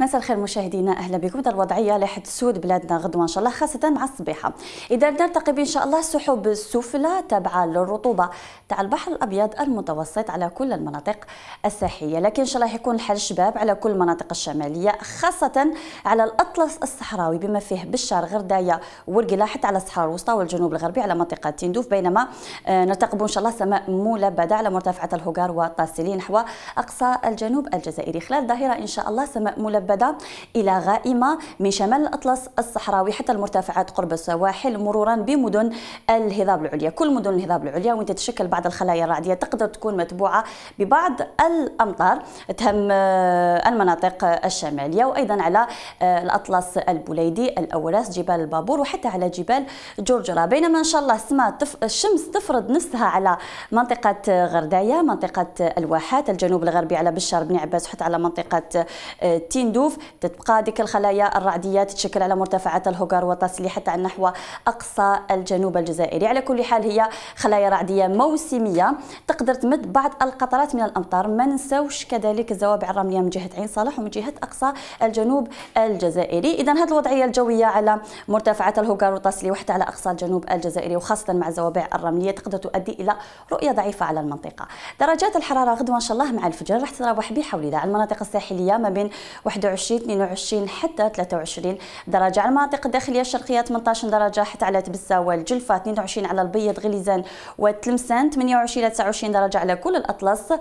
مساء الخير مشاهدينا اهلا بكم الوضعيه اللي حتسود بلادنا غدوه ان شاء الله خاصه مع الصبيحه اذا نلتقي ان شاء الله سحب السفلى تابعه للرطوبه تاع البحر الابيض المتوسط على كل المناطق الساحيه لكن ان شاء الله يكون الحال شباب على كل المناطق الشماليه خاصه على الاطلس الصحراوي بما فيه بشار غردايه ورقلا حتى على الصحراء الوسطى والجنوب الغربي على منطقه تندوف بينما آه، نرتقب ان شاء الله سماء ملبده على مرتفعات الهجار والطاسيلي نحو اقصى الجنوب الجزائري خلال ظهيره ان شاء الله سماء ملبده مكربدة إلى غائمة من شمال الأطلس الصحراوي حتى المرتفعات قرب السواحل مرورا بمدن الهضاب العليا كل مدن الهضاب العليا وين تتشكل بعض الخلايا الرعدية تقدر تكون متبوعة ببعض الأمطار تهم آه، المناطق الشمالية وأيضا على آه، الأطلس البوليدي الأوراس جبال البابور وحتى على جبال جورجرا بينما إن شاء الله السماء تف... الشمس تفرض نفسها على منطقة غرداية منطقة الواحات الجنوب الغربي على بشار بن عباس حتى على منطقة آه، تيندو المحذوف تتبقى ديك الخلايا الرعدية تتشكل على مرتفعات الهجر وتصلي حتى عن نحو أقصى الجنوب الجزائري على كل حال هي خلايا رعدية موسمية تقدر تمد بعض القطرات من الأمطار ما نساوش كذلك الزوابع الرملية من جهة عين صالح ومن جهة أقصى الجنوب الجزائري إذا هذه الوضعية الجوية على مرتفعات الهجر وتصلي وحتى على أقصى الجنوب الجزائري وخاصة مع الزوابع الرملية تقدر تؤدي إلى رؤية ضعيفة على المنطقة درجات الحرارة غدوة إن شاء الله مع الفجر راح تتراوح بحول على المناطق الساحلية ما بين 21 21 22 حتى 23 درجة على المناطق الداخلية الشرقية 18 درجة حتى على تبسة والجلفة 22 على البيض غليزان وتلمسان 28 29 درجة على كل الأطلس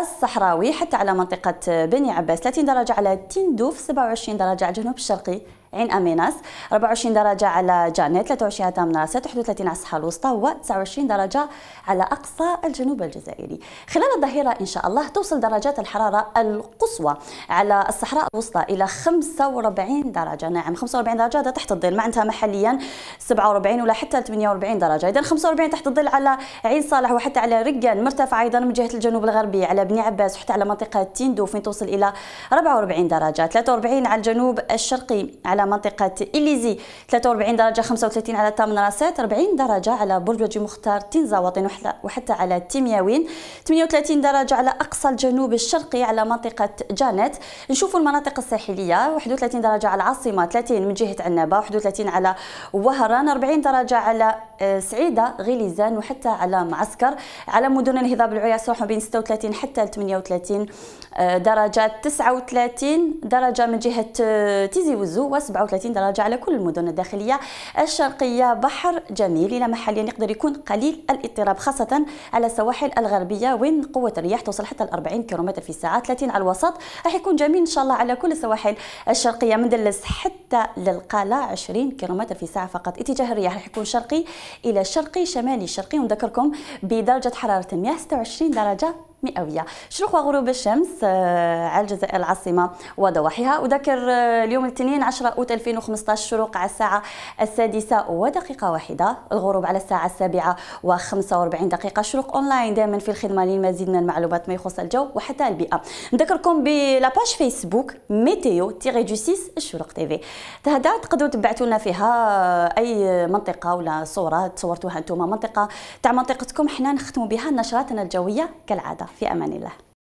الصحراوي حتى على منطقة بني عباس 30 درجة على تندوف 27 درجة على الجنوب الشرقي عين أميناس 24 درجة على جانيت 23 هاتام تامناست 31 على الساحة الوسطى و 29 درجة على أقصى الجنوب الجزائري خلال الظهيرة إن شاء الله توصل درجات الحرارة القصوى على الصحراء الوسطى إلى 45 درجة نعم 45 درجة هذا تحت الظل معناتها محليا 47 ولا حتى 48 درجة إذا 45 تحت الظل على عين صالح وحتى على رقان مرتفعة أيضا من جهة الجنوب الغربي على بني عباس وحتى على منطقة تيندو فين توصل إلى 44 درجة 43 على الجنوب الشرقي على منطقة إليزي 43 درجة 35 على تامن راسات 40 درجة على برج وجي مختار تنزا وطن وحتى على تيمياوين 38 درجة على أقصى الجنوب الشرقي على منطقة جانت نشوفوا المناطق الساحلية 31 درجة على العاصمة 30 من جهة عنابة 31 على وهران 40 درجة على آه، سعيدة غليزان وحتى على معسكر على مدن الهضاب العليا صراحة بين 36 حتى 38 آه، درجة 39 درجة من جهة آه، تيزي وزو و 37 درجة على كل المدن الداخلية الشرقية بحر جميل إلى محل يقدر يكون قليل الاضطراب خاصة على السواحل الغربية وين قوة الرياح توصل حتى ل 40 كيلومتر في الساعة 30 على الوسط راح يكون جميل إن شاء الله على كل السواحل الشرقية من دلس حتى للقالة 20 كيلومتر في الساعة فقط اتجاه الرياح راح يكون شرقي إلى شرقي شمالي شرقي ونذكركم بدرجة حرارة المياه 26 درجة مئوية شروق وغروب الشمس آه، على الجزائر العاصمة وضواحيها وذكر آه، اليوم الاثنين 10 أوت 2015 شروق على الساعة السادسة ودقيقة واحدة الغروب على الساعة السابعة و45 دقيقة شروق أونلاين دائما في الخدمة للمزيد من المعلومات ما يخص الجو وحتى البيئة نذكركم بلاباج فيسبوك ميتيو تيغي دو 6 الشروق تي في هذا تقدروا تبعتوا لنا فيها آه، أي منطقة ولا صورة تصورتوها أنتم منطقة تاع منطقتكم حنا نختموا بها نشراتنا الجوية كالعادة في أمان الله